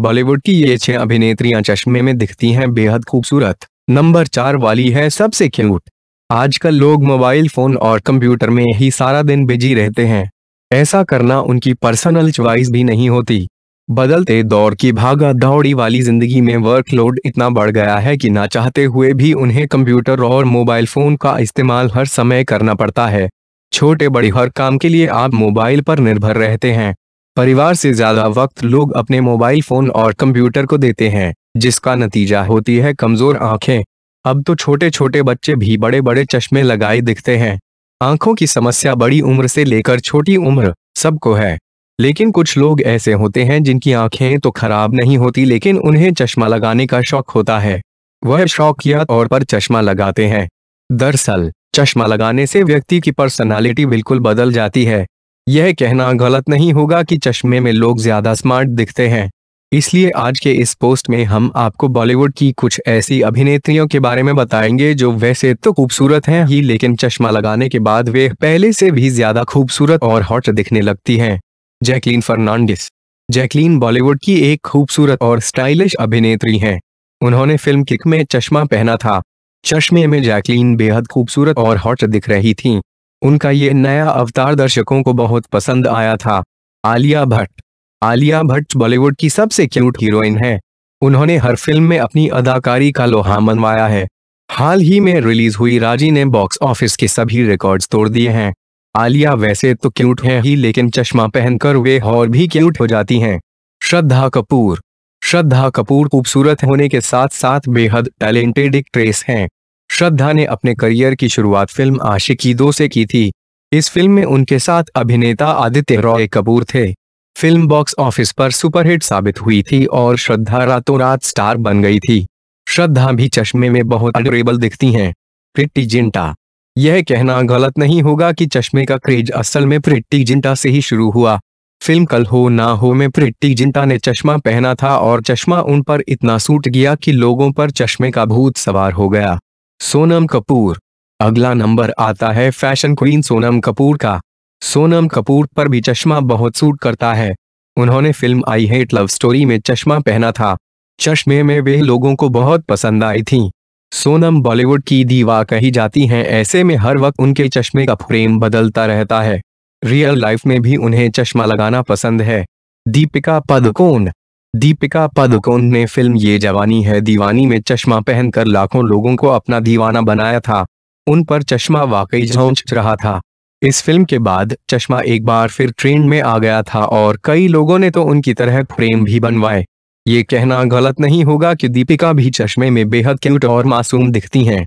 बॉलीवुड की ये छह अभिनेत्रियां चश्मे में दिखती हैं बेहद खूबसूरत नंबर चार वाली है सबसे क्यूट आजकल लोग मोबाइल फोन और कंप्यूटर में ही सारा दिन बिजी रहते हैं ऐसा करना उनकी पर्सनल च्वाइस भी नहीं होती बदलते दौर की भागा दौड़ी वाली जिंदगी में वर्कलोड इतना बढ़ गया है कि ना चाहते हुए भी उन्हें कंप्यूटर और मोबाइल फोन का इस्तेमाल हर समय करना पड़ता है छोटे बड़े हर काम के लिए आप मोबाइल पर निर्भर रहते हैं परिवार से ज्यादा वक्त लोग अपने मोबाइल फोन और कंप्यूटर को देते हैं जिसका नतीजा होती है कमजोर आंखें अब तो छोटे छोटे बच्चे भी बड़े बड़े चश्मे लगाए दिखते हैं आंखों की समस्या बड़ी उम्र से लेकर छोटी उम्र सबको है लेकिन कुछ लोग ऐसे होते हैं जिनकी आंखें तो खराब नहीं होती लेकिन उन्हें चश्मा लगाने का शौक होता है वह शौक या तौर पर चश्मा लगाते हैं दरअसल चश्मा लगाने से व्यक्ति की पर्सनालिटी बिल्कुल बदल जाती है यह कहना गलत नहीं होगा कि चश्मे में लोग ज्यादा स्मार्ट दिखते हैं इसलिए आज के इस पोस्ट में हम आपको बॉलीवुड की कुछ ऐसी अभिनेत्रियों के बारे में बताएंगे जो वैसे तो खूबसूरत हैं ही लेकिन चश्मा लगाने के बाद वे पहले से भी ज्यादा खूबसूरत और हॉट दिखने लगती हैं जैकलीन फर्नांडिस जैकलीन बॉलीवुड की एक खूबसूरत और स्टाइलिश अभिनेत्री हैं उन्होंने फिल्म किक में चश्मा पहना था चश्मे में जैकलीन बेहद खूबसूरत और हॉट दिख रही थी उनका ये नया अवतार दर्शकों को बहुत पसंद आया था आलिया भट्ट आलिया भट्ट बॉलीवुड की सबसे क्यूट हीरोइन है उन्होंने हर फिल्म में अपनी अदाकारी का लोहा मनवाया है हाल ही में रिलीज हुई राजी ने बॉक्स ऑफिस के सभी रिकॉर्ड्स तोड़ दिए हैं आलिया वैसे तो क्यूट है ही लेकिन चश्मा पहनकर वे और भी क्यूट हो जाती हैं श्रद्धा कपूर श्रद्धा कपूर खूबसूरत होने के साथ साथ बेहद टैलेंटेड एक्ट्रेस हैं श्रद्धा ने अपने करियर की शुरुआत फिल्म आशिकी दो से की थी इस फिल्म में उनके साथ अभिनेता आदित्य रॉय कपूर थे फिल्म बॉक्स ऑफिस पर सुपरहिट साबित हुई थी और श्रद्धा रातों रात स्टार बन गई थी श्रद्धा भी चश्मे में बहुत अडोरेबल दिखती हैं प्रिट्टी जिंटा यह कहना गलत नहीं होगा कि चश्मे का क्रेज असल में प्रिट्टी जिंटा से ही शुरू हुआ फिल्म कल हो ना हो में प्रिट्टी जिंटा ने चश्मा पहना था और चश्मा उन पर इतना सूट गया कि लोगों पर चश्मे का भूत सवार हो गया सोनम कपूर अगला नंबर आता है फैशन क्वीन सोनम कपूर का सोनम कपूर पर भी चश्मा बहुत सूट करता है उन्होंने film I hate love story में चश्मा पहना था चश्मे में वे लोगों को बहुत पसंद आई थी सोनम बॉलीवुड की दीवा कही जाती हैं ऐसे में हर वक्त उनके चश्मे का फ्रेम बदलता रहता है रियल लाइफ में भी उन्हें चश्मा लगाना पसंद है दीपिका पदकोण दीपिका पादुकोण ने फिल्म ये जवानी है दीवानी में चश्मा पहनकर लाखों लोगों को अपना दीवाना बनाया था उन पर चश्मा वाकई झोंच रहा था इस फिल्म के बाद चश्मा एक बार फिर ट्रेंड में आ गया था और कई लोगों ने तो उनकी तरह प्रेम भी बनवाए ये कहना गलत नहीं होगा कि दीपिका भी चश्मे में बेहद क्यूट और मासूम दिखती हैं